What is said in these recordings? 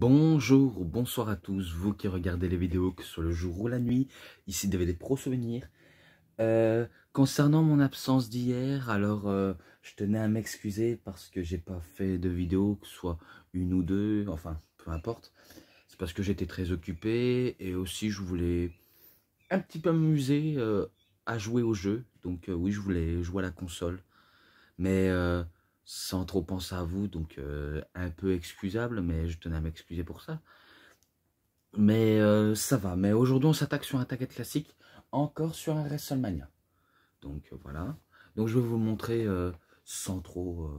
Bonjour ou bonsoir à tous, vous qui regardez les vidéos que soit le jour ou la nuit, ici DVD Pro Souvenir. Euh, concernant mon absence d'hier, alors euh, je tenais à m'excuser parce que j'ai pas fait de vidéo, que ce soit une ou deux, enfin peu importe. C'est parce que j'étais très occupé et aussi je voulais un petit peu m'amuser euh, à jouer au jeu. Donc oui, je voulais jouer à la console. Mais sans trop penser à vous, donc euh, un peu excusable, mais je tenais à m'excuser pour ça. Mais euh, ça va, mais aujourd'hui on s'attaque sur un taquet classique, encore sur un WrestleMania. Donc euh, voilà, donc je vais vous montrer sans trop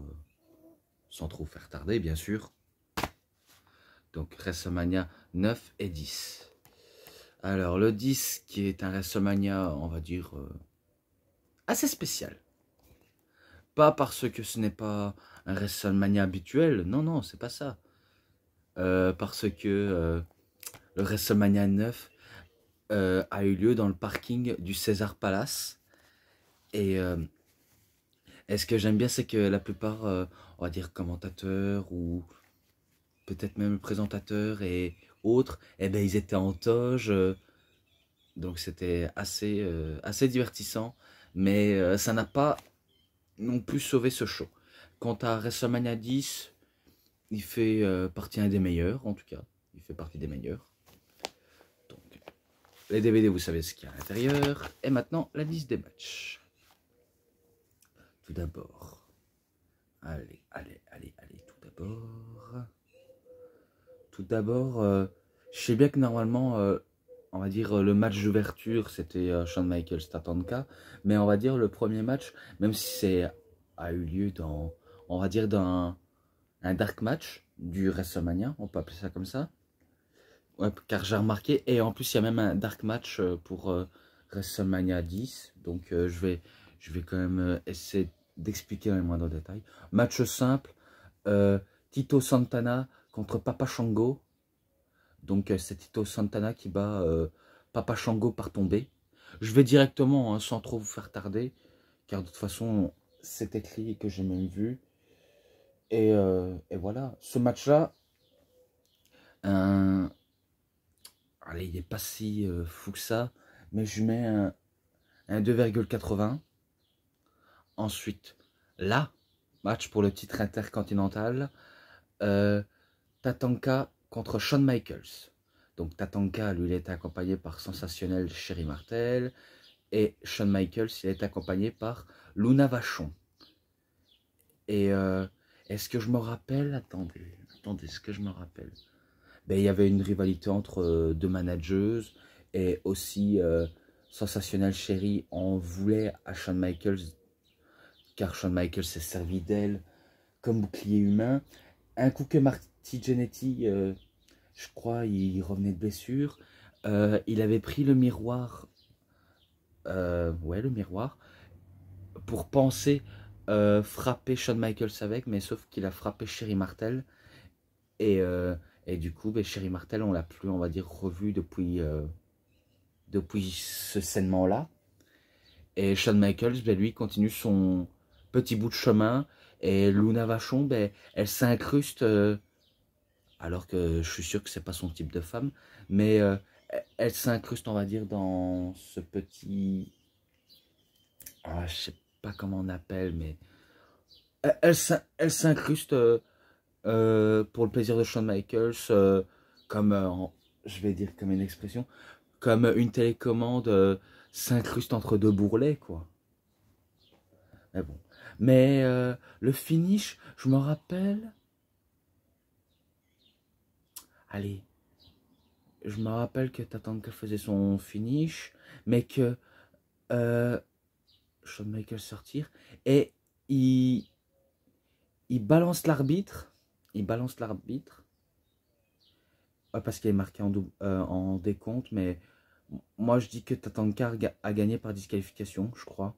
sans trop faire tarder bien sûr. Donc WrestleMania 9 et 10. Alors le 10 qui est un WrestleMania, on va dire, assez spécial parce que ce n'est pas un WrestleMania habituel, non, non, c'est pas ça. Euh, parce que euh, le WrestleMania 9 euh, a eu lieu dans le parking du César Palace. Et, est ce que j'aime bien, c'est que la plupart, on va dire commentateurs ou peut-être même présentateurs et autres, eh ben, ils étaient en toge. donc c'était assez, assez divertissant. Mais ça n'a pas n'ont plus sauver ce show. Quant à WrestleMania 10, il fait euh, partie un des meilleurs, en tout cas. Il fait partie des meilleurs. Donc, les DVD, vous savez ce qu'il y a à l'intérieur. Et maintenant, la liste des matchs. Tout d'abord. Allez, allez, allez, allez, tout d'abord. Tout d'abord, euh, je sais bien que normalement, euh, on va dire, euh, le match d'ouverture, c'était euh, Shawn Michaels Tatanka. Mais on va dire, le premier match, même si c'est a eu lieu dans, on va dire, dans un dark match du WrestleMania, on peut appeler ça comme ça. car j'ai remarqué, et en plus, il y a même un dark match euh, pour WrestleMania 10. Donc, je, vais, je vais quand même essayer d'expliquer dans les moindres détails. Match simple, Tito Santana contre Papa Shango. Donc euh, c'est Tito Santana qui bat euh, Papa Shango par tomber. Je vais directement, hein, sans trop vous faire tarder, car de toute façon, c'est écrit que j'ai même vu. Et, euh, voilà, ce match-là, allez, il n'est pas si fou que ça, mais je mets un, 2,80. Ensuite, là, match pour le titre intercontinental, Tatanka contre Shawn Michaels. Donc Tatanka, lui, il est accompagné par sensationnel Sherry Martel. Et Shawn Michaels, il est accompagné par Luna Vachon. Et euh, est-ce que je me rappelle Attendez, attendez, est-ce que je me rappelle ben, Il y avait une rivalité entre euh, deux manageuses. Et aussi, euh, sensationnel Sherry en voulait à Shawn Michaels. Car Shawn Michaels s'est servi d'elle comme bouclier humain. Un coup que T. Euh, je crois, il revenait de blessure. Euh, il avait pris le miroir, euh, ouais, le miroir, pour penser frapper Shawn Michaels avec, mais sauf qu'il a frappé Sherry Martel. Et, du coup, ben, Sherry Martel, on l'a plus, on va dire, revu depuis, depuis ce scènement-là. Et Shawn Michaels, ben, lui, continue son petit bout de chemin. Et Luna Vachon, ben, elle s'incruste alors que je suis sûr que c'est pas son type de femme, mais euh, elle s'incruste, on va dire, dans ce petit, ah, je sais pas comment on appelle, mais elle, s'incruste euh, euh, pour le plaisir de Shawn Michaels, comme, je vais dire comme une expression, comme une télécommande s'incruste entre deux bourrelets, quoi. Mais bon. Mais le finish, je me rappelle, allez, je me rappelle que Tatanka faisait son finish, mais que euh, Shawn Michaels sortir, et il, il balance l'arbitre, il balance l'arbitre, parce qu'il est marqué en, euh, en décompte, mais moi je dis que Tatanka a gagné par disqualification, je crois.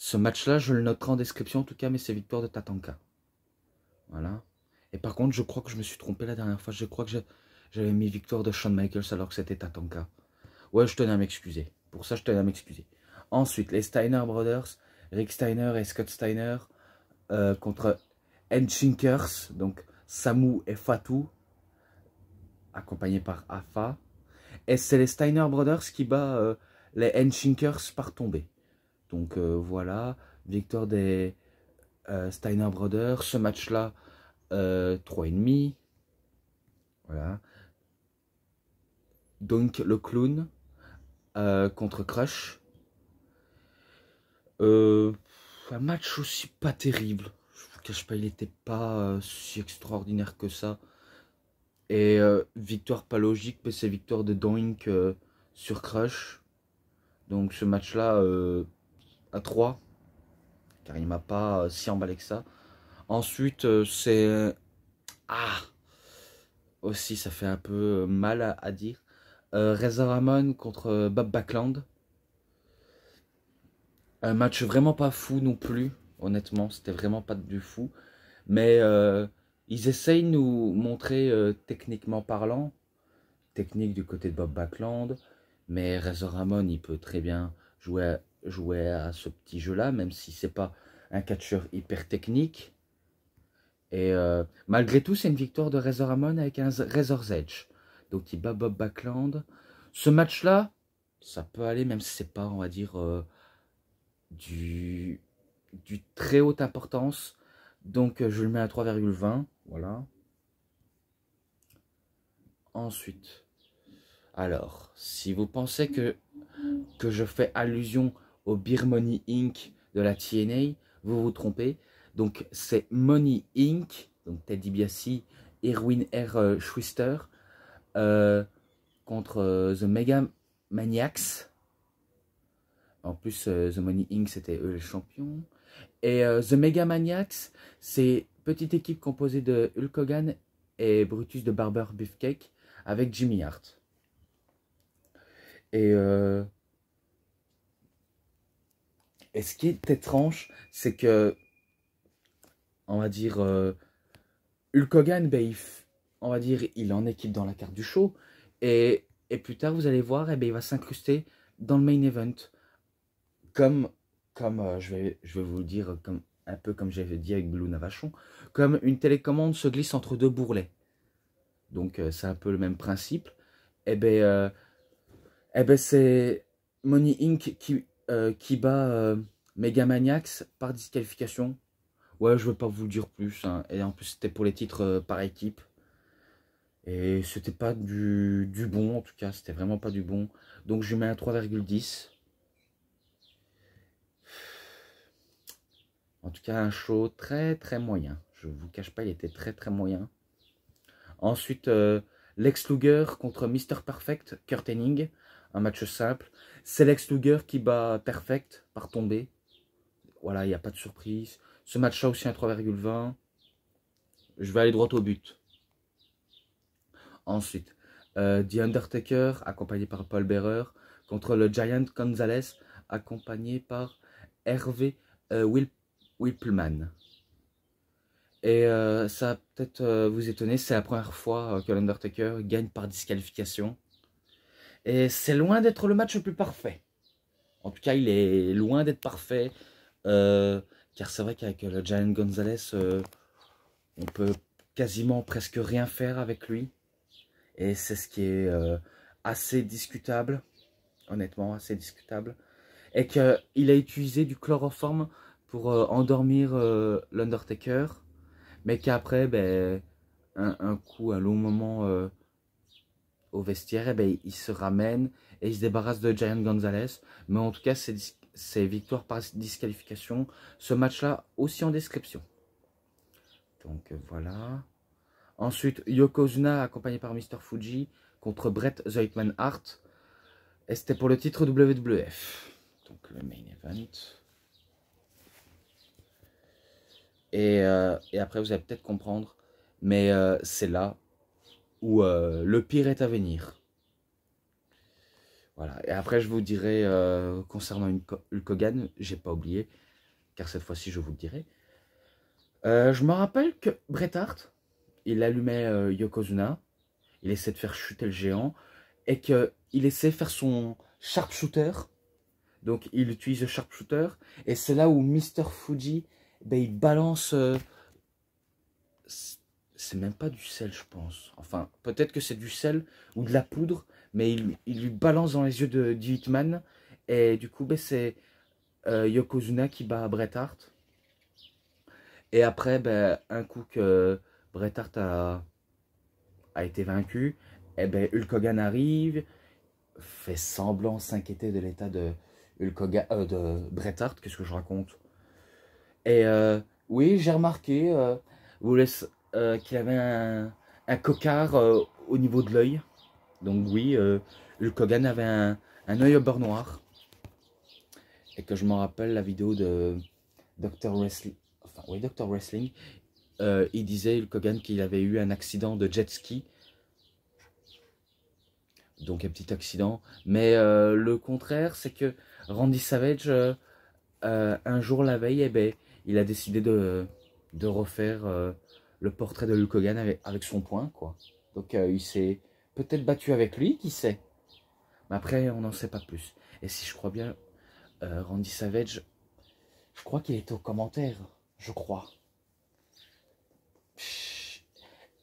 Ce match-là, je le noterai en description en tout cas, mais c'est victoire de Tatanka. Voilà. Et par contre, je crois que je me suis trompé la dernière fois. Je crois que j'avais mis victoire de Shawn Michaels alors que c'était Tatanka. Ouais, je tenais à m'excuser. Pour ça, je tenais à m'excuser. Ensuite, les Steiner Brothers, Rick Steiner et Scott Steiner euh, contre Enchinkers, donc Samu et Fatou, accompagnés par Afa. Et c'est les Steiner Brothers qui battent euh, les Enchinkers par tombée. Donc euh, voilà, victoire des Steiner Brothers. Ce match-là, euh, et 3,5. Voilà. Donc le clown euh, contre Crush. Euh, un match aussi pas terrible. Je vous cache pas, il n'était pas si extraordinaire que ça. Et victoire pas logique, mais c'est victoire de Doink sur Crush. Donc ce match-là à 3. Car il m'a pas si emballé que ça. Ensuite, euh, c'est... Euh, ah Aussi, ça fait un peu euh, mal à, dire. Razor Ramon contre Bob Backland. Un match vraiment pas fou non plus. Honnêtement, c'était vraiment pas du fou. Mais ils essayent de nous montrer techniquement parlant. Technique du côté de Bob Backland. Mais Razor Ramon, il peut très bien jouer à, jouer à ce petit jeu-là, même si c'est pas un catcheur hyper technique. Et euh, malgré tout, c'est une victoire de Razor Ramon avec un Razor's Edge. Donc il bat Bob Backland. Ce match-là, ça peut aller, même si c'est pas, on va dire, euh, du, très haute importance. Donc euh, je le mets à 3,20. Voilà. Ensuite, alors, si vous pensez que, que je fais allusion au Birmony Inc. de la TNA, vous vous trompez. Donc c'est Money Inc., donc Teddy Biassi, Erwin R. Euh, Schwister, euh, contre euh, The Mega Maniacs. En plus, The Money Inc., c'était eux les champions. Et The Mega Maniacs, c'est petite équipe composée de Hulk Hogan et Brutus de Barber Beefcake avec Jimmy Hart. Et, et ce qui est étrange, c'est que on va dire, euh, Hulk Hogan, ben, on va dire, il est en équipe dans la carte du show. Et, plus tard, vous allez voir, eh ben, il va s'incruster dans le main event. Comme, comme euh, je, vais, je vais vous le dire, comme, un peu comme j'avais dit avec Blue Navachon, comme une télécommande se glisse entre deux bourrelets. Donc euh, c'est un peu le même principe. Et eh ben, et eh ben, c'est Money Inc. qui, qui bat Maniacs par disqualification Ouais, je vais pas vous dire plus. Hein. Et en plus, c'était pour les titres euh, par équipe. Et c'était pas du, bon, en tout cas, c'était vraiment pas du bon. Donc je mets un 3,10. En tout cas, un show très très moyen. Je vous cache pas, il était très très moyen. Ensuite, euh, Lex Luger contre Mr. Perfect, Kurt Un match simple. C'est Lex Luger qui bat Perfect par tombée. Voilà, il n'y a pas de surprise. Ce match-là aussi, un 3,20. Je vais aller droit au but. Ensuite, euh, The Undertaker, accompagné par Paul Bearer, contre le Giant Gonzalez, accompagné par Hervé euh, Et euh, ça va peut-être euh, vous étonner, c'est la première fois que l'Undertaker gagne par disqualification. Et c'est loin d'être le match le plus parfait. En tout cas, il est loin d'être parfait. Euh, car c'est vrai qu'avec euh, le giant Gonzalez, euh, on peut quasiment presque rien faire avec lui. Et c'est ce qui est euh, assez discutable, honnêtement assez discutable. Et qu'il a utilisé du chloroforme pour endormir l'Undertaker. Mais qu'après, ben, un, coup, un long moment au vestiaire, et eh ben, il se ramène et il se débarrasse de Giant Gonzalez. Mais en tout cas, c'est discutable c'est victoire par disqualification. Ce match-là aussi en description. Donc euh, voilà. Ensuite, Yokozuna accompagné par Mr. Fuji contre Brett zeitman Hart. Et c'était pour le titre WWF. Donc le main event. Euh, et, après, vous allez peut-être comprendre. Mais euh, c'est là où le pire est à venir. Et après, je vous dirai, euh, concernant une Hulk Hogan, j'ai pas oublié, car cette fois-ci, je vous le dirai. Euh, je me rappelle que Bret Hart, il allumait euh, Yokozuna, il essaie de faire chuter le géant, et qu'il essaie de faire son sharpshooter. Donc, il utilise le sharpshooter, et c'est là où Mr. Fuji, ben, il balance... c'est même pas du sel, je pense. Enfin, peut-être que c'est du sel ou de la poudre, mais il, lui balance dans les yeux de, du Hitman. Et du coup, ben, c'est euh, Yokozuna qui bat Bret Hart. Et après, ben, un coup que Bret Hart a, été vaincu, et eh ben, Hulk Hogan arrive, fait semblant s'inquiéter de l'état de, Hulk euh, de Bret Hart. Qu'est-ce que je raconte Et euh, oui, j'ai remarqué vous qu'il avait un, un cocard au niveau de l'œil. Donc oui, euh, Hulk Hogan avait un, œil au beurre noir. Et que je me rappelle la vidéo de Dr. Wrestling, enfin oui, Dr. Wrestling, euh, il disait, Hulk Hogan, qu'il avait eu un accident de jet ski. Donc un petit accident. Mais euh, le contraire, c'est que Randy Savage, un jour la veille, eh ben, il a décidé de, refaire le portrait de Hulk Hogan avec, son poing. Quoi. Donc il s'est peut-être battu avec lui, qui sait Mais après, on n'en sait pas plus. Et si je crois bien, euh, Randy Savage, je crois qu'il était au commentaire. je crois.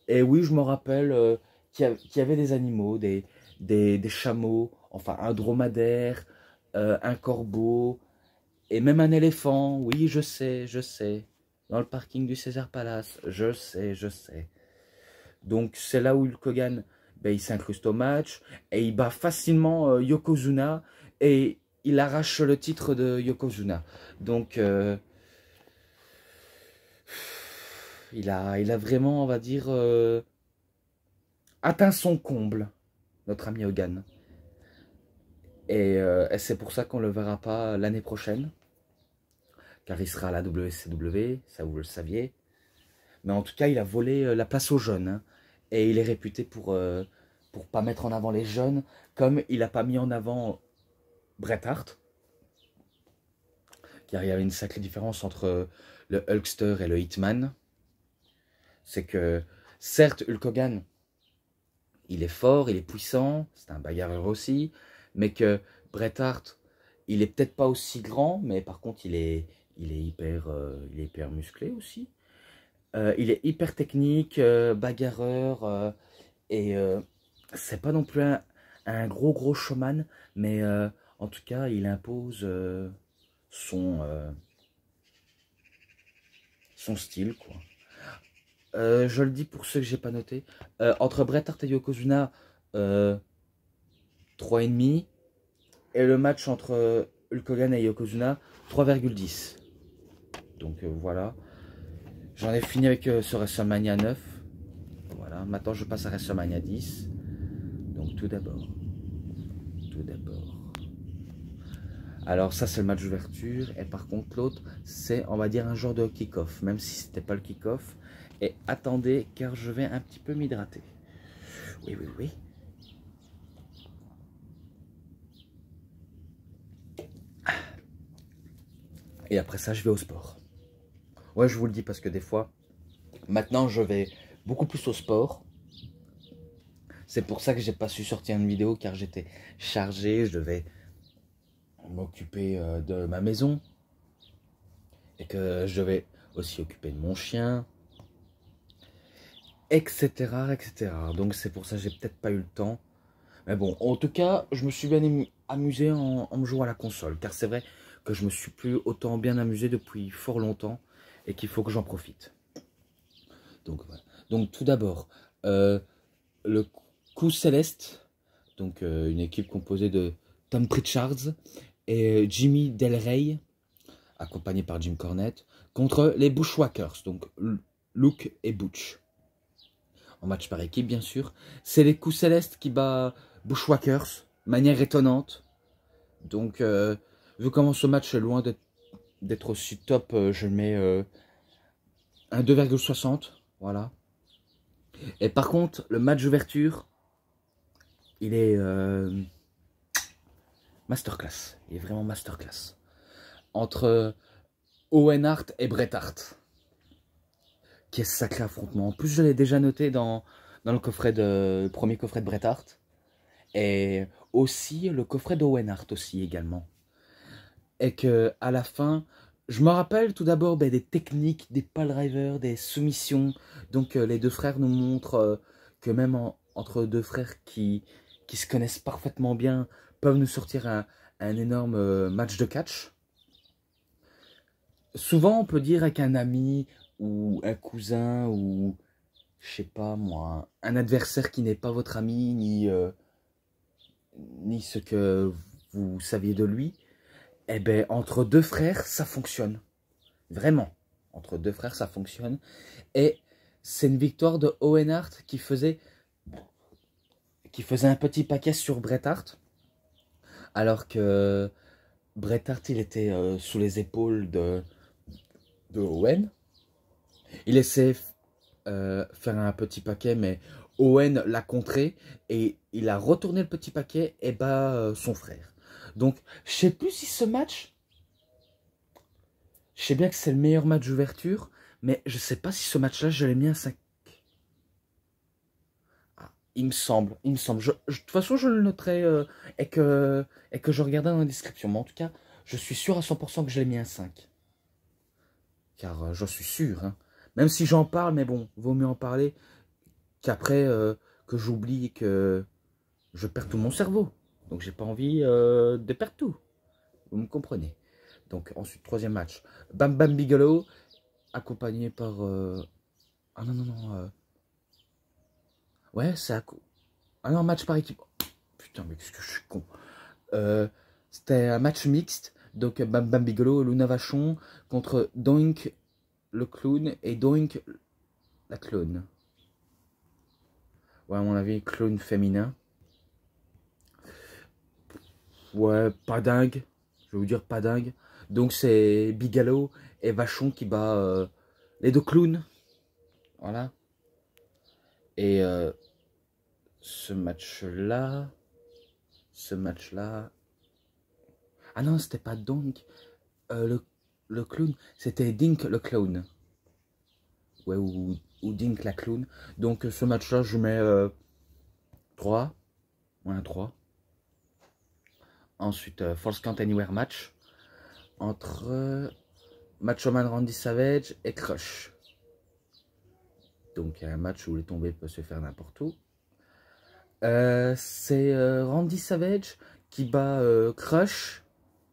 Et oui, je me rappelle euh, qu'il y, avait des animaux, des, des, chameaux, enfin un dromadaire, euh, un corbeau, et même un éléphant. Oui, je sais, je sais. Dans le parking du César Palace, je sais, je sais. Donc c'est là où Hulk Hogan ben, il s'incruste au match et il bat facilement euh, Yokozuna et il arrache le titre de Yokozuna. Donc, euh, il, a, il a vraiment, on va dire, euh, atteint son comble, notre ami Hogan. Et, c'est pour ça qu'on ne le verra pas l'année prochaine, car il sera à la WCW, ça vous le saviez. Mais en tout cas, il a volé la place aux jeunes. Hein, et il est réputé pour, pour pas mettre en avant les jeunes, comme il a pas mis en avant Bret Hart. Car il y avait une sacrée différence entre le Hulkster et le Hitman. C'est que, certes, Hulk Hogan, il est fort, il est puissant, c'est un bagarreur aussi, mais que Bret Hart, il est peut-être pas aussi grand, mais par contre, il est, il est, hyper, euh, il est hyper musclé aussi. Euh, il est hyper technique, euh, bagarreur, et c'est pas non plus un, gros gros showman, mais euh, en tout cas, il impose euh, son, euh, son style, quoi. je le dis pour ceux que j'ai pas noté. entre Bret Hart et Yokozuna, 3,5. Et le match entre Hulk Hogan et Yokozuna, 3,10. Donc voilà. J'en ai fini avec ce WrestleMania 9. Voilà, maintenant je passe à WrestleMania 10 tout d'abord, tout d'abord. Alors ça c'est le match d'ouverture et par contre l'autre c'est on va dire un genre de kick-off, même si c'était pas le kick-off. Et attendez car je vais un petit peu m'hydrater. Oui oui oui. Et après ça je vais au sport. Ouais je vous le dis parce que des fois maintenant je vais beaucoup plus au sport c'est pour ça que j'ai pas su sortir une vidéo car j'étais chargé, je devais m'occuper euh, de ma maison et que je devais aussi occuper de mon chien, etc. etc. Donc c'est pour ça que j'ai peut-être pas eu le temps. Mais bon, en tout cas, je me suis bien amusé en, me jouant à la console car c'est vrai que je me suis plus autant bien amusé depuis fort longtemps et qu'il faut que j'en profite. Donc voilà. Donc tout d'abord, euh, le Coup Céleste, donc euh, une équipe composée de Tom Pritchards et euh, Jimmy Del Rey, accompagné par Jim Cornette, contre les Bushwhackers, donc Luke et Butch. En match par équipe, bien sûr. C'est les Coups Célestes qui bat Bushwhackers, manière étonnante. Donc, euh, vu comment ce match est loin d'être aussi top, je mets un 2,60. Voilà. Et par contre, le match d'ouverture, il est euh, masterclass. Il est vraiment masterclass. Entre euh, Owen Hart et Bret Hart. Quel sacré affrontement. En plus, je l'ai déjà noté dans, dans le, coffret de, premier coffret de Bret Hart. Et aussi le coffret d'Owen Hart aussi également. Et que à la fin, je me rappelle tout d'abord ben, des techniques, des pal drivers, des soumissions. Donc euh, les deux frères nous montrent que même entre deux frères qui, qui se connaissent parfaitement bien, peuvent nous sortir un, énorme euh, match de catch. Souvent, on peut dire avec un ami ou un cousin ou, je sais pas moi, un adversaire qui n'est pas votre ami ni, euh, ni ce que vous saviez de lui, Et eh ben, entre deux frères, ça fonctionne. Vraiment. Entre deux frères, ça fonctionne. Et c'est une victoire de Owen Hart qui faisait faisait un petit paquet sur Bret Hart, alors que Bret Hart, il était euh, sous les épaules de, de Owen. Il essaie euh, faire un petit paquet, mais Owen l'a contré et il a retourné le petit paquet et bat euh, son frère. Donc, je sais plus si ce match, je sais bien que c'est le meilleur match d'ouverture, mais je sais pas si ce match-là, je l'ai mis à 5 il me semble, il me semble. de toute façon, je le noterai euh, et, que, et que je regarderai dans la description. Mais en tout cas, je suis sûr à 100% que je l'ai mis un 5. Car euh, j'en suis sûr. Hein. Même si j'en parle, mais bon, vaut mieux en parler qu'après euh, que j'oublie et que je perds tout mon cerveau. Donc j'ai pas envie de perdre tout. Vous me comprenez. Donc ensuite, troisième match. Bam Bam Bigelow, accompagné par... Ah non, non, non Ouais, ça. Ah non, match par équipe. Putain, mais qu'est-ce que je suis con. Euh, c'était un match mixte. Donc, Bam Bam et Luna Vachon contre Doink le clown et Doink la clone. Ouais, à mon avis, clone féminin. Ouais, pas dingue. Je vais vous dire pas dingue. Donc, c'est bigalo et Vachon qui bat euh, les deux clowns. Voilà. Et euh, ce match-là, ce match-là. Ah non, c'était pas donc euh, le, clown, c'était Dink le clown. Ouais, ou, Dink la clown. Donc ce match-là, je mets 3. moins 3. Ensuite, Force euh, False Anywhere match. Entre Macho Randy Savage et Crush donc un match où les tombées peuvent se faire n'importe où. Euh, c'est euh, Randy Savage qui bat euh, Crush.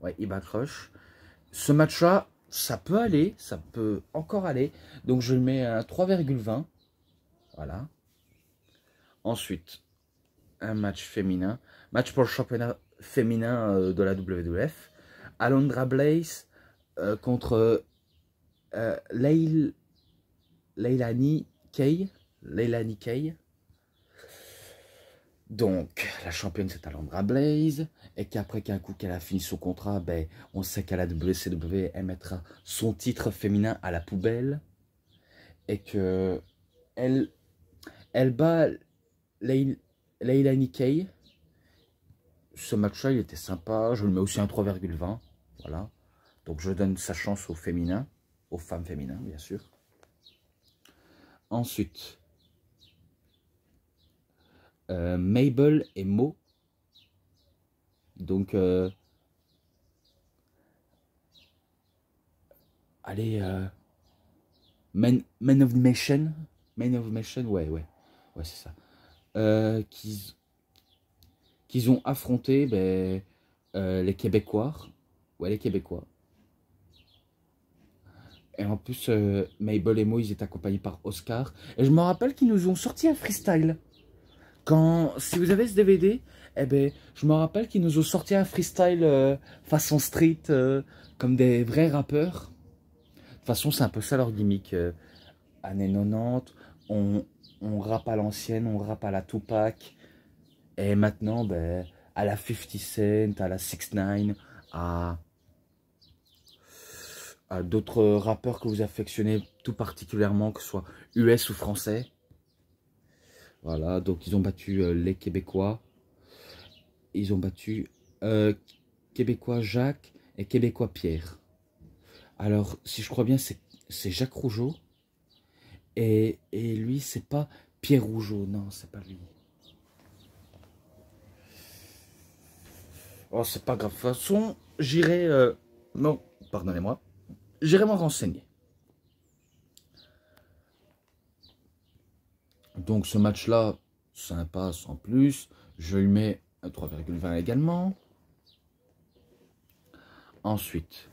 Ouais, il bat Crush. Ce match-là, ça peut aller, ça peut encore aller. Donc je le mets à 3,20. Voilà. Ensuite, un match féminin. Match pour le championnat féminin de la WWF. Alondra Blaze contre Leilani Kay, Leila Nikkei. Donc, la championne, c'est Alondra Blaze. Et qu'après qu'un coup qu'elle a fini son contrat, ben, on sait qu'elle qu'à de WCW, elle mettra son titre féminin à la poubelle. Et que elle, elle bat Leila, Ce match-là, il était sympa. Je le mets aussi un 3,20. Voilà. Donc, je donne sa chance au féminin, aux femmes féminins, bien sûr. Ensuite, euh, Mabel et Mo. Donc, euh, allez, euh, Men, of Nation. Men of Nation, ouais, ouais. Ouais, c'est ça. Euh, qu'ils ont affronté ben, les Québécois. Ouais, les Québécois. Et en plus, euh, Mabel et moi, ils étaient accompagnés par Oscar. Et je me rappelle qu'ils nous ont sorti un freestyle. Quand, si vous avez ce DVD, eh ben, je me rappelle qu'ils nous ont sorti un freestyle euh, façon street, euh, comme des vrais rappeurs. De toute façon, c'est un peu ça leur gimmick. années 90, on, rappe à l'ancienne, on rappe à la Tupac. Et maintenant, ben, à la 50 Cent, à la 6 9 à D'autres rappeurs que vous affectionnez tout particulièrement, que ce soit US ou français Voilà, donc ils ont battu euh, les Québécois. Ils ont battu euh, Québécois Jacques et Québécois Pierre. Alors, si je crois bien, c'est Jacques Rougeau. Et, et lui, c'est pas Pierre Rougeau, non, c'est pas lui. Oh, c'est pas grave. De toute façon, j'irai... Euh, non, pardonnez-moi. J'irai m'en renseigner. Donc ce match-là, sympa sans plus. Je lui mets un 3,20 également. Ensuite,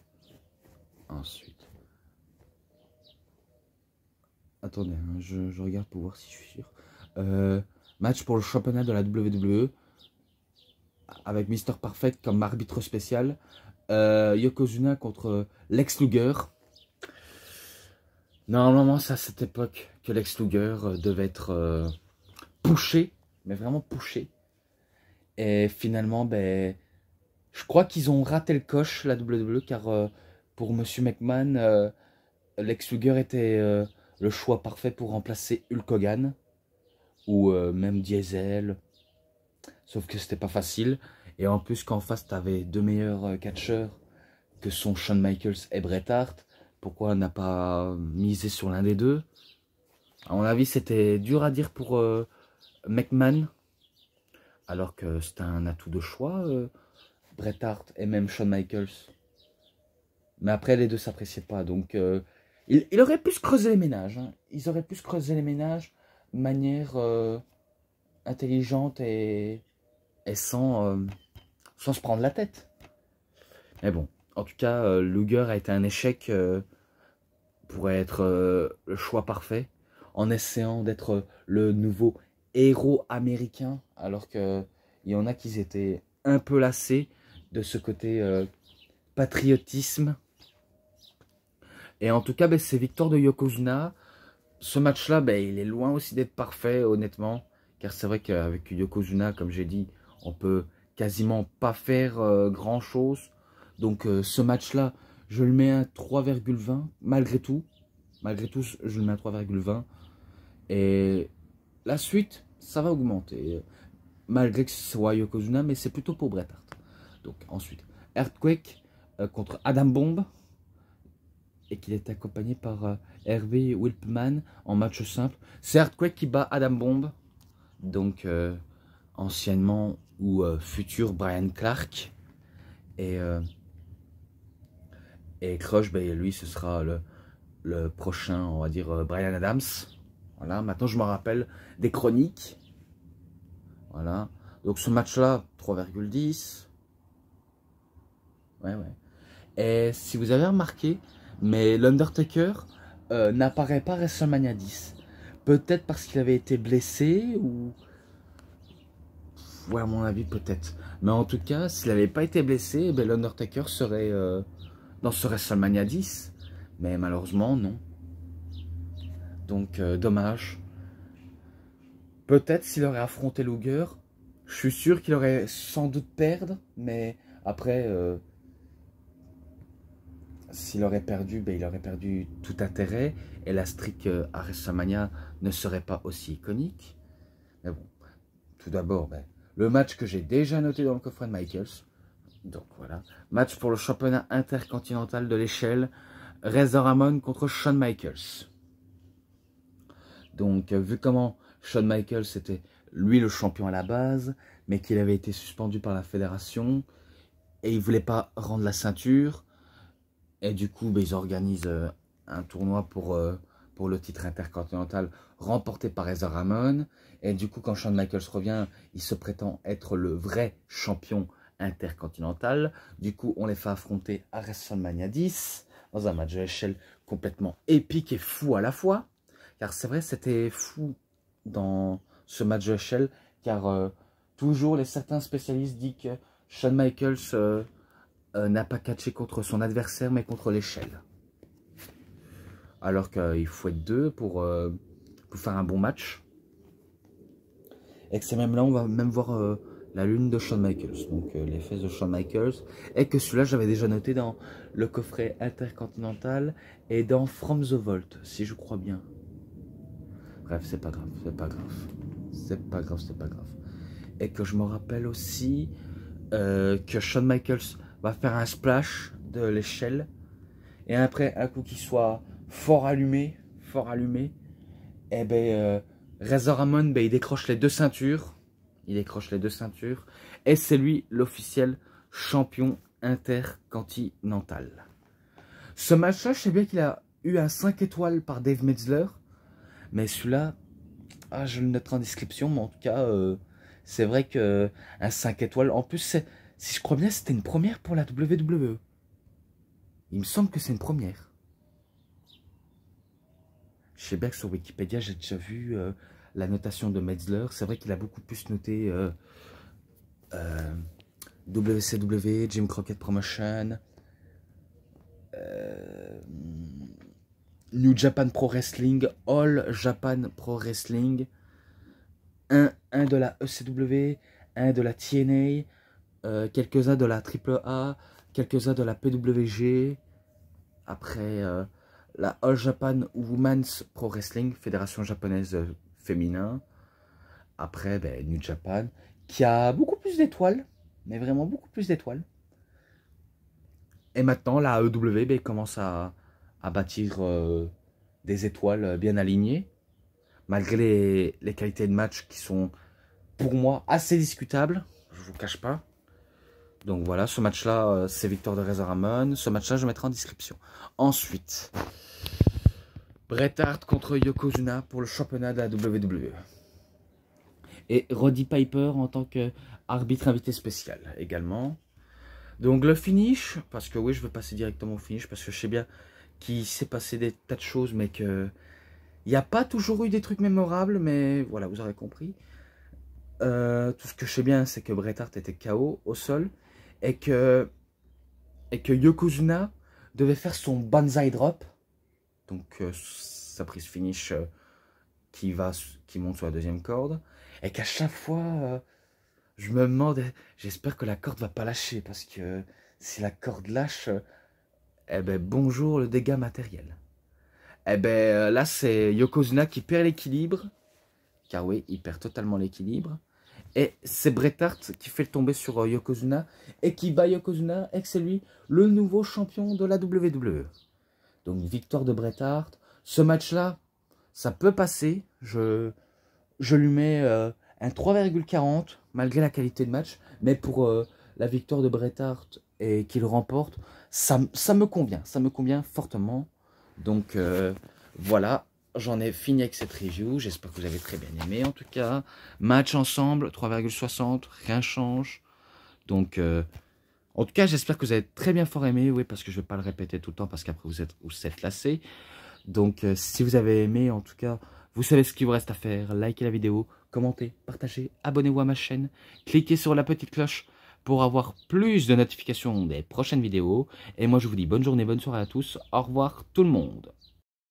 ensuite. Attendez, hein, je, regarde pour voir si je suis sûr. Euh, match pour le championnat de la WWE avec Mister Perfect comme arbitre spécial. Euh, Yokozuna contre euh, Lex Luger. Normalement, c'est à cette époque que Lex Luger euh, devait être poussé, mais vraiment poussé. Et finalement, ben, je crois qu'ils ont raté le coche, la WWE, car pour Monsieur McMahon, Lex Luger était le choix parfait pour remplacer Hulk Hogan, ou même Diesel, sauf que c'était pas facile. Et en plus, qu'en face, tu avais deux meilleurs euh, catcheurs que sont Shawn Michaels et Bret Hart. Pourquoi n'a pas misé sur l'un des deux À mon avis, c'était dur à dire pour euh, McMahon, alors que c'était un atout de choix, euh, Bret Hart et même Shawn Michaels. Mais après, les deux s'appréciaient pas, donc ils il, aurait pu se creuser les ménages. Hein. Ils auraient pu se creuser les ménages de manière intelligente et, et sans sans se prendre la tête. Mais bon, en tout cas, euh, Luger a été un échec Pourrait euh, pour être euh, le choix parfait, en essayant d'être le nouveau héros américain, alors qu'il y en a qui étaient un peu lassés de ce côté patriotisme. Et en tout cas, ben, c'est de Yokozuna. Ce match-là, ben, il est loin aussi d'être parfait, honnêtement. Car c'est vrai qu'avec Yokozuna, comme j'ai dit, on peut quasiment pas faire euh, grand chose. Donc euh, ce match-là, je le mets à 3,20 malgré tout. Malgré tout, je le mets à 3,20. Et la suite, ça va augmenter. Malgré que ce soit Yokozuna, mais c'est plutôt pour Bret Hart. Donc ensuite, Earthquake euh, contre Adam Bomb. Et qu'il est accompagné par Hervé Wilpman en match simple. C'est Earthquake qui bat Adam Bomb. Donc anciennement ou euh, futur Brian Clark. Et, euh, et Crush, ben, lui, ce sera le, prochain, on va dire, euh, Brian Adams. Voilà, maintenant je me rappelle des chroniques. Voilà. Donc ce match-là, 3,10. Ouais, ouais. Et si vous avez remarqué, mais l'Undertaker n'apparaît pas à WrestleMania 10. Peut-être parce qu'il avait été blessé ou à mon avis, peut-être. Mais en tout cas, s'il n'avait pas été blessé, eh ben, l'Undertaker serait dans ce WrestleMania 10. Mais malheureusement, non. Donc, euh, dommage. Peut-être s'il aurait affronté Luger, je suis sûr qu'il aurait sans doute perdu mais après, euh, s'il aurait perdu, ben, il aurait perdu tout intérêt, et la streak à euh, WrestleMania ne serait pas aussi iconique. Mais bon, tout d'abord, ben, le match que j'ai déjà noté dans le coffre de Michaels. Donc voilà. Match pour le championnat intercontinental de l'échelle. Razor Ramon contre Shawn Michaels. Donc, euh, vu comment Shawn Michaels était lui le champion à la base, mais qu'il avait été suspendu par la fédération, et il ne voulait pas rendre la ceinture, et du coup, ben, ils organisent euh, un tournoi pour euh, pour le titre intercontinental remporté par Ezra Ramon. Et du coup, quand Shawn Michaels revient, il se prétend être le vrai champion intercontinental. Du coup, on les fait affronter à WrestleMania 10 dans un match de l'échelle complètement épique et fou à la fois. Car c'est vrai, c'était fou dans ce match de l'échelle car euh, toujours les certains spécialistes disent que Shawn Michaels euh, euh, n'a pas catché contre son adversaire, mais contre l'échelle alors qu'il faut être deux pour, euh, pour, faire un bon match. Et que c'est même là, on va même voir euh, la lune de Shawn Michaels, donc l'effet euh, les fesses de Shawn Michaels. Et que celui-là, j'avais déjà noté dans le coffret intercontinental et dans From the Vault, si je crois bien. Bref, c'est pas grave, c'est pas grave. C'est pas grave, c'est pas grave. Et que je me rappelle aussi que Shawn Michaels va faire un splash de l'échelle. Et après, un coup qui soit fort allumé, fort allumé. Et eh ben, euh, Razor Ramon, ben, il décroche les deux ceintures. Il décroche les deux ceintures. Et c'est lui l'officiel champion intercontinental. Ce match-là, je sais bien qu'il a eu un 5 étoiles par Dave Metzler. Mais celui-là, ah, je le noterai en description. Mais en tout cas, euh, c'est vrai que euh, un 5 étoiles. En plus, si je crois bien, c'était une première pour la WWE. Il me semble que c'est une première. Je sais bien que sur Wikipédia, j'ai déjà vu euh, la notation de Metzler. C'est vrai qu'il a beaucoup plus noté WCW, euh, euh, Jim Crockett Promotion, New Japan Pro Wrestling, All Japan Pro Wrestling, un, un de la ECW, un de la TNA, quelques-uns de la AAA, quelques-uns de la PWG. Après la All Japan Women's Pro Wrestling, fédération japonaise euh, féminin. Après, ben, New Japan, qui a beaucoup plus d'étoiles, mais vraiment beaucoup plus d'étoiles. Et maintenant, la AEW commence à, bâtir euh, des étoiles euh, bien alignées, malgré les, qualités de match qui sont, pour moi, assez discutables, je ne vous cache pas. Donc voilà, ce match-là, euh, c'est Victor de Reza Ramon. Ce match-là, je mettrai en description. Ensuite, Bret Hart contre Yokozuna pour le championnat de la WWE. Et Roddy Piper en tant qu'arbitre invité spécial également. Donc le finish, parce que oui, je veux passer directement au finish, parce que je sais bien qu'il s'est passé des tas de choses, mais que... n'y a pas toujours eu des trucs mémorables, mais voilà, vous aurez compris. Euh, tout ce que je sais bien, c'est que Bret Hart était KO au sol et que, et que Yokozuna devait faire son Banzai Drop. Donc euh, sa prise finish euh, qui, va, qui monte sur la deuxième corde. Et qu'à chaque fois, euh, je me demande, j'espère que la corde va pas lâcher. Parce que si la corde lâche, eh ben bonjour le dégât matériel. Eh ben là, c'est Yokozuna qui perd l'équilibre. Car oui, il perd totalement l'équilibre. Et c'est Bret Hart qui fait le tomber sur euh, Yokozuna et qui bat Yokozuna et que c'est lui le nouveau champion de la WWE. Donc victoire de Bret Hart. Ce match-là, ça peut passer. Je, je lui mets euh, un 3,40 malgré la qualité de match. Mais pour euh, la victoire de Bret Hart et qu'il remporte, ça, me convient. Ça me convient fortement. Donc voilà, j'en ai fini avec cette review. J'espère que vous avez très bien aimé en tout cas. Match ensemble, 3,60, rien change. Donc, euh, en tout cas, j'espère que vous avez très bien fort aimé. Oui, parce que je ne vais pas le répéter tout le temps parce qu'après vous êtes, ou êtes lassé. Donc, euh, si vous avez aimé, en tout cas, vous savez ce qu'il vous reste à faire. Likez la vidéo, commentez, partagez, abonnez-vous à ma chaîne. Cliquez sur la petite cloche pour avoir plus de notifications des prochaines vidéos. Et moi, je vous dis bonne journée, bonne soirée à tous. Au revoir tout le monde.